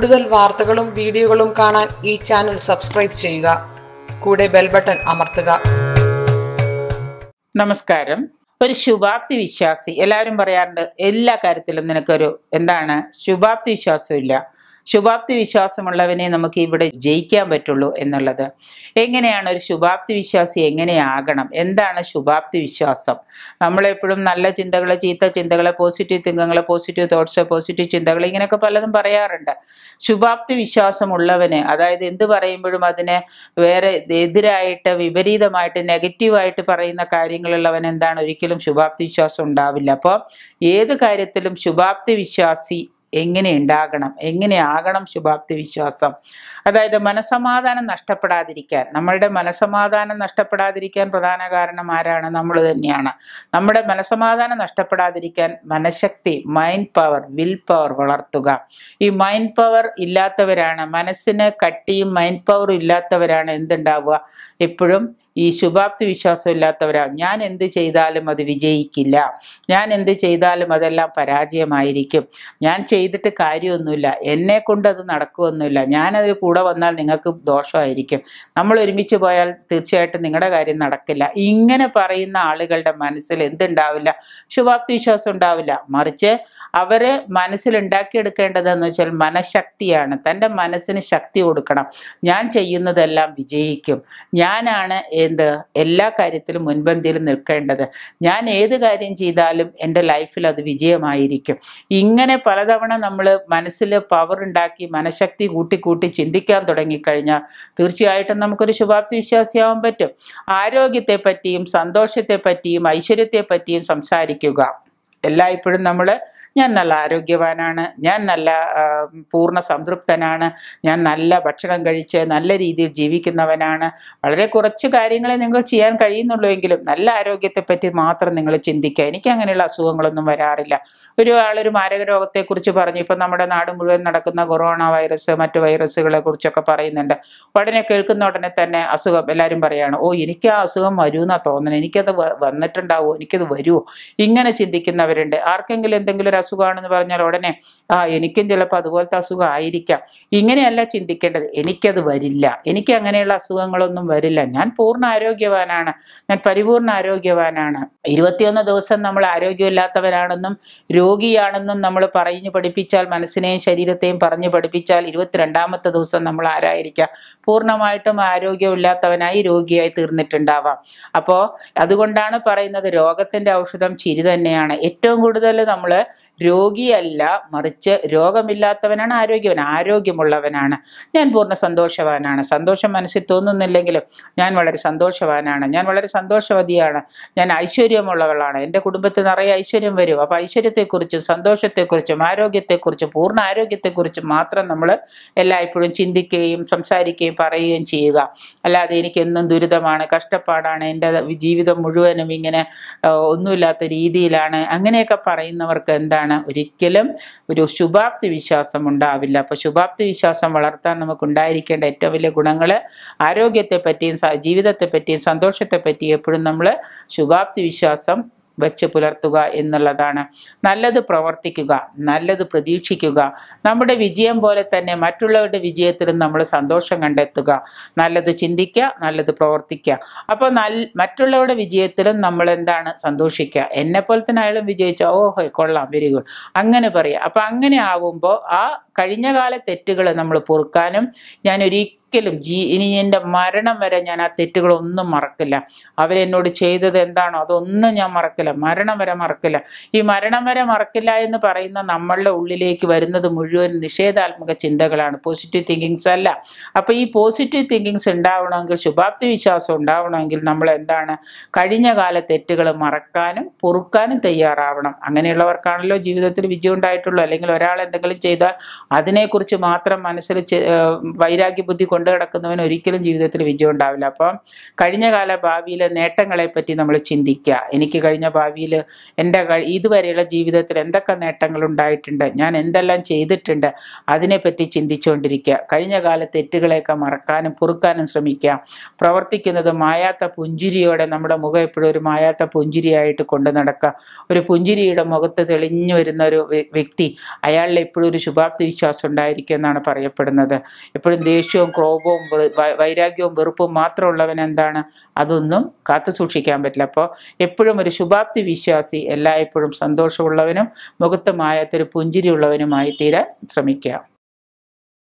കൂടുതൽ വാർത്തകളും വീഡിയോകളും കാണാൻ ഈ ചാനൽ സബ്സ്ക്രൈബ് ചെയ്യുക കൂടെ ബെൽ ബട്ടൺ അമർത്തുക നമസ്കാരം ഒരു ശുഭാപ്തി വിശ്വാസി എല്ലാവരും പറയാറുണ്ട് എല്ലാ കാര്യത്തിലും നിനക്കൊരു എന്താണ് ശുഭാപ്തി ഇല്ല ശുഭാപ്തി വിശ്വാസമുള്ളവനെ നമുക്ക് ഇവിടെ ജയിക്കാൻ പറ്റുള്ളൂ എന്നുള്ളത് എങ്ങനെയാണ് ഒരു ശുഭാപ്തി വിശ്വാസി എങ്ങനെയാകണം എന്താണ് ശുഭാപ്തി വിശ്വാസം നമ്മളെപ്പോഴും നല്ല ചിന്തകളെ ചീത്ത ചിന്തകളെ പോസിറ്റീവ് തിങ്കങ്ങൾ പോസിറ്റീവ് തോട്ട്സ് പോസിറ്റീവ് ചിന്തകൾ ഇങ്ങനെയൊക്കെ പലതും പറയാറുണ്ട് ശുഭാപ്തി വിശ്വാസമുള്ളവന് അതായത് എന്ത് പറയുമ്പോഴും അതിനെ വേറെ എതിരായിട്ട് വിപരീതമായിട്ട് നെഗറ്റീവായിട്ട് പറയുന്ന കാര്യങ്ങളുള്ളവൻ എന്താണ് ഒരിക്കലും ശുഭാപ്തി വിശ്വാസം ഉണ്ടാവില്ല അപ്പോൾ ഏത് കാര്യത്തിലും ശുഭാപ്തി വിശ്വാസി എങ്ങനെ ഉണ്ടാകണം എങ്ങനെ ആകണം ശുഭാപ്തി വിശ്വാസം അതായത് മനസമാധാനം നഷ്ടപ്പെടാതിരിക്കാൻ നമ്മളുടെ മനസമാധാനം നഷ്ടപ്പെടാതിരിക്കാൻ പ്രധാന കാരണം ആരാണ് നമ്മൾ തന്നെയാണ് നമ്മുടെ മനസമാധാനം നഷ്ടപ്പെടാതിരിക്കാൻ മനഃശക്തി മൈൻഡ് പവർ വിൽ പവർ വളർത്തുക ഈ മൈൻഡ് പവർ ഇല്ലാത്തവരാണ് മനസ്സിന് കട്ടിയും മൈൻഡ് പവറും ഇല്ലാത്തവരാണ് എന്തുണ്ടാവുക എപ്പോഴും ഈ ശുഭാപ്തി വിശ്വാസമില്ലാത്തവരാ ഞാൻ എന്ത് ചെയ്താലും അത് വിജയിക്കില്ല ഞാൻ എന്ത് ചെയ്താലും അതെല്ലാം പരാജയമായിരിക്കും ഞാൻ ചെയ്തിട്ട് കാര്യമൊന്നുമില്ല എന്നെ കൊണ്ട് അത് നടക്കുമൊന്നുമില്ല ഞാനത് കൂടെ വന്നാൽ നിങ്ങൾക്ക് ദോഷമായിരിക്കും നമ്മൾ ഒരുമിച്ച് പോയാൽ തീർച്ചയായിട്ടും നിങ്ങളുടെ കാര്യം നടക്കില്ല ഇങ്ങനെ പറയുന്ന ആളുകളുടെ മനസ്സിൽ എന്തുണ്ടാവില്ല ശുഭാപ്തി വിശ്വാസം ഉണ്ടാവില്ല മറിച്ച് അവര് മനസ്സിലുണ്ടാക്കിയെടുക്കേണ്ടതെന്ന് വെച്ചാൽ മനഃശക്തിയാണ് തൻ്റെ മനസ്സിന് ശക്തി കൊടുക്കണം ഞാൻ ചെയ്യുന്നതെല്ലാം വിജയിക്കും ഞാനാണ് എന്ത് എല്ലാ കാര്യത്തിലും മുൻപന്തിയിൽ നിൽക്കേണ്ടത് ഞാൻ ഏത് കാര്യം ചെയ്താലും എൻ്റെ ലൈഫിൽ അത് വിജയമായിരിക്കും ഇങ്ങനെ പലതവണ നമ്മൾ മനസ്സിൽ പവർ ഉണ്ടാക്കി മനഃശക്തി കൂട്ടിക്കൂട്ടി ചിന്തിക്കാൻ തുടങ്ങിക്കഴിഞ്ഞാൽ തീർച്ചയായിട്ടും നമുക്കൊരു ശുഭാപ്തി വിശ്വാസിയാവാൻ പറ്റും ആരോഗ്യത്തെ പറ്റിയും സന്തോഷത്തെ പറ്റിയും ഐശ്വര്യത്തെ പറ്റിയും സംസാരിക്കുക എല്ലായ്പ്പോഴും നമ്മൾ ഞാൻ നല്ല ആരോഗ്യവാനാണ് ഞാൻ നല്ല പൂർണ്ണ സംതൃപ്തനാണ് ഞാൻ നല്ല ഭക്ഷണം കഴിച്ച് നല്ല രീതിയിൽ ജീവിക്കുന്നവനാണ് വളരെ കുറച്ച് കാര്യങ്ങളെ നിങ്ങൾ ചെയ്യാൻ കഴിയുന്നുള്ളൂ എങ്കിലും നല്ല ആരോഗ്യത്തെ പറ്റി മാത്രം നിങ്ങൾ ചിന്തിക്കുക എനിക്ക് അങ്ങനെയുള്ള അസുഖങ്ങളൊന്നും വരാറില്ല ഒരു ആളൊരു മാരക രോഗത്തെക്കുറിച്ച് പറഞ്ഞു ഇപ്പം നമ്മുടെ നാട് മുഴുവൻ നടക്കുന്ന കൊറോണ വൈറസ് മറ്റു വൈറസുകളെ കുറിച്ചൊക്കെ പറയുന്നുണ്ട് ഉടനെ കേൾക്കുന്ന ഉടനെ തന്നെ അസുഖം എല്ലാവരും പറയാണ് ഓ എനിക്ക് ആ അസുഖം വരുമെന്നാണ് തോന്നുന്നത് എനിക്കത് വന്നിട്ടുണ്ടാവോ എനിക്കത് വരുമോ ഇങ്ങനെ ചിന്തിക്കുന്ന ചെയ്യുന്നവരുണ്ട് ആർക്കെങ്കിലും എന്തെങ്കിലും ഒരു അസുഖമാണെന്ന് പറഞ്ഞാൽ ഉടനെ ആ എനിക്കും ചിലപ്പോൾ അതുപോലത്തെ അസുഖം ആയിരിക്കാം ഇങ്ങനെയല്ല ചിന്തിക്കേണ്ടത് എനിക്കത് വരില്ല എനിക്ക് അങ്ങനെയുള്ള അസുഖങ്ങളൊന്നും വരില്ല ഞാൻ പൂർണ്ണ ആരോഗ്യവാനാണ് ഞാൻ പരിപൂർണ്ണ ആരോഗ്യവാനാണ് ഇരുപത്തിയൊന്ന് ദിവസം നമ്മൾ ആരോഗ്യമില്ലാത്തവരാണെന്നും രോഗിയാണെന്നും നമ്മൾ പറഞ്ഞു പഠിപ്പിച്ചാൽ മനസ്സിനെയും ശരീരത്തെയും പറഞ്ഞു പഠിപ്പിച്ചാൽ ഇരുപത്തിരണ്ടാമത്തെ ദിവസം നമ്മൾ ആരായിരിക്കാം പൂർണ്ണമായിട്ടും ആരോഗ്യമില്ലാത്തവനായി രോഗിയായി തീർന്നിട്ടുണ്ടാവാം അപ്പോൾ അതുകൊണ്ടാണ് പറയുന്നത് രോഗത്തിൻ്റെ ഔഷധം ചിരി തന്നെയാണ് ഏറ്റവും കൂടുതൽ നമ്മൾ രോഗിയല്ല മറിച്ച് രോഗമില്ലാത്തവനാണ് ആരോഗ്യവൻ ആരോഗ്യമുള്ളവനാണ് ഞാൻ പൂർണ്ണ സന്തോഷവാനാണ് സന്തോഷം മനസ്സിൽ തോന്നുന്നില്ലെങ്കിലും ഞാൻ വളരെ സന്തോഷവാനാണ് ഞാൻ വളരെ സന്തോഷവതിയാണ് ഞാൻ ഐശ്വര്യമുള്ളവളാണ് എൻ്റെ കുടുംബത്തിൽ നിറയെ ഐശ്വര്യം വരും അപ്പോൾ ഐശ്വര്യത്തെക്കുറിച്ചും സന്തോഷത്തെക്കുറിച്ചും ആരോഗ്യത്തെക്കുറിച്ചും പൂർണ്ണ ആരോഗ്യത്തെക്കുറിച്ചും മാത്രം നമ്മൾ എല്ലായ്പ്പോഴും ചിന്തിക്കുകയും സംസാരിക്കുകയും പറയുകയും ചെയ്യുക അല്ലാതെ എനിക്കെന്നും ദുരിതമാണ് കഷ്ടപ്പാടാണ് എൻ്റെ ജീവിതം മുഴുവനും ഇങ്ങനെ ഒന്നുമില്ലാത്ത രീതിയിലാണ് അങ്ങനെ ഇങ്ങനെയൊക്കെ പറയുന്നവർക്ക് എന്താണ് ഒരിക്കലും ഒരു ശുഭാപ്തി വിശ്വാസം ഉണ്ടാവില്ല അപ്പൊ ശുഭാപ്തി വിശ്വാസം വളർത്താൻ നമുക്ക് ഉണ്ടായിരിക്കേണ്ട ഏറ്റവും വലിയ ഗുണങ്ങൾ ആരോഗ്യത്തെ പറ്റിയും ജീവിതത്തെ പറ്റിയും സന്തോഷത്തെ പറ്റിയും എപ്പോഴും നമ്മൾ ശുഭാപ്തി വിശ്വാസം വെച്ച് പുലർത്തുക എന്നുള്ളതാണ് നല്ലത് പ്രവർത്തിക്കുക നല്ലത് പ്രതീക്ഷിക്കുക നമ്മുടെ വിജയം പോലെ തന്നെ മറ്റുള്ളവരുടെ വിജയത്തിലും നമ്മൾ സന്തോഷം കണ്ടെത്തുക നല്ലത് ചിന്തിക്കുക നല്ലത് പ്രവർത്തിക്കുക അപ്പോൾ നൽ മറ്റുള്ളവരുടെ വിജയത്തിലും നമ്മൾ എന്താണ് സന്തോഷിക്കുക എന്നെ പോലെ തന്നെ അയാളും വിജയിച്ച ഓഹോ കൊള്ളാം വെരി ഗുഡ് അങ്ങനെ പറയാം അപ്പം അങ്ങനെ ആവുമ്പോൾ ആ കഴിഞ്ഞ കാല തെറ്റുകൾ നമ്മൾ പൊറുക്കാനും ഞാൻ ഒരിക്കലും ഒരിക്കലും ജീ ഇനി എൻ്റെ മരണം വരെ ഞാൻ ആ തെറ്റുകളൊന്നും മറക്കില്ല അവരെന്നോട് ചെയ്തത് എന്താണോ അതൊന്നും ഞാൻ മറക്കില്ല മരണം വരെ മറക്കില്ല ഈ മരണം വരെ മറക്കില്ല എന്ന് പറയുന്ന നമ്മളുടെ ഉള്ളിലേക്ക് വരുന്നത് മുഴുവൻ നിഷേധാത്മക ചിന്തകളാണ് പോസിറ്റീവ് തിങ്കിങ്സ് അല്ല അപ്പം ഈ പോസിറ്റീവ് തിങ്കിങ്സ് ഉണ്ടാവണമെങ്കിൽ ശുഭാപ്തി വിശ്വാസം ഉണ്ടാവണമെങ്കിൽ നമ്മൾ എന്താണ് കഴിഞ്ഞ കാല തെറ്റുകൾ മറക്കാനും പൊറുക്കാനും തയ്യാറാവണം അങ്ങനെയുള്ളവർക്കാണല്ലോ ജീവിതത്തിൽ വിജയം ഉണ്ടായിട്ടുള്ളൂ അല്ലെങ്കിൽ ഒരാൾ എന്തെങ്കിലും ചെയ്താൽ അതിനെക്കുറിച്ച് മാത്രം മനസ്സിൽ വൈരാഗ്യ ബുദ്ധി കൊണ്ട് കിടക്കുന്നവന് ഒരിക്കലും ജീവിതത്തിൽ വിജയം ഉണ്ടാവില്ല അപ്പം കഴിഞ്ഞ കാല ഭാവിയിലെ നേട്ടങ്ങളെ പറ്റി നമ്മൾ ചിന്തിക്കുക എനിക്ക് കഴിഞ്ഞ ഭാവിയിൽ എൻ്റെ ഇതുവരെയുള്ള ജീവിതത്തിൽ എന്തൊക്കെ നേട്ടങ്ങൾ ഉണ്ടായിട്ടുണ്ട് ഞാൻ എന്തെല്ലാം ചെയ്തിട്ടുണ്ട് അതിനെപ്പറ്റി ചിന്തിച്ചുകൊണ്ടിരിക്കുക കഴിഞ്ഞ കാല തെറ്റുകളെയൊക്കെ മറക്കാനും പൊറുക്കാനും ശ്രമിക്കുക പ്രവർത്തിക്കുന്നത് മായാത്ത പുഞ്ചിരിയോടെ നമ്മുടെ മുഖം എപ്പോഴും ഒരു മായാത്ത പുഞ്ചിരിയായിട്ട് കൊണ്ടു നടക്കുക ഒരു പുഞ്ചിരിയുടെ മുഖത്ത് തെളിഞ്ഞു വരുന്ന ഒരു വ്യക്തി അയാളിൽ എപ്പോഴും ഒരു ശുഭാപ്തി വിശ്വാസം ഉണ്ടായിരിക്കും എന്നാണ് പറയപ്പെടുന്നത് എപ്പോഴും ദേഷ്യവും ക്രോ കോപവും വൈരാഗ്യവും വെറുപ്പും മാത്രമുള്ളവൻ എന്താണ് അതൊന്നും കാത്തു സൂക്ഷിക്കാൻ പറ്റില്ല അപ്പോൾ എപ്പോഴും ഒരു ശുഭാപ്തി വിശ്വാസി എല്ലായ്പ്പോഴും സന്തോഷമുള്ളവനും മുഖത്ത് പുഞ്ചിരിയുള്ളവനുമായി തീരാൻ ശ്രമിക്കുക